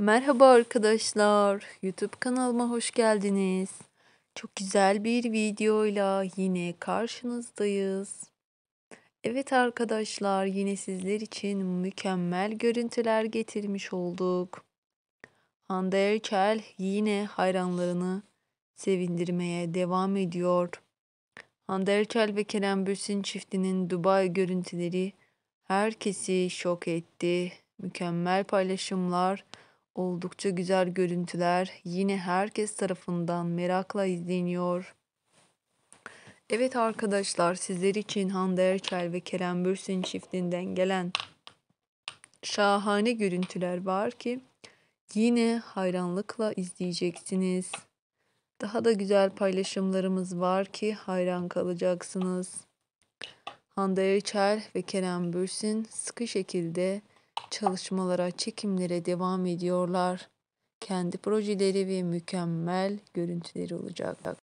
Merhaba arkadaşlar. YouTube kanalıma hoş geldiniz. Çok güzel bir videoyla yine karşınızdayız. Evet arkadaşlar, yine sizler için mükemmel görüntüler getirmiş olduk. Hande Erçel yine hayranlarını sevindirmeye devam ediyor. Hande Erçel ve Kerem Bürsin çiftinin Dubai görüntüleri herkesi şok etti. Mükemmel paylaşımlar Oldukça güzel görüntüler yine herkes tarafından merakla izleniyor. Evet arkadaşlar sizler için Hande Erçel ve Kerem Bürsin çiftinden gelen şahane görüntüler var ki yine hayranlıkla izleyeceksiniz. Daha da güzel paylaşımlarımız var ki hayran kalacaksınız. Hande Erçel ve Kerem Bürsin sıkı şekilde çalışmalara, çekimlere devam ediyorlar. Kendi projeleri ve mükemmel görüntüleri olacak.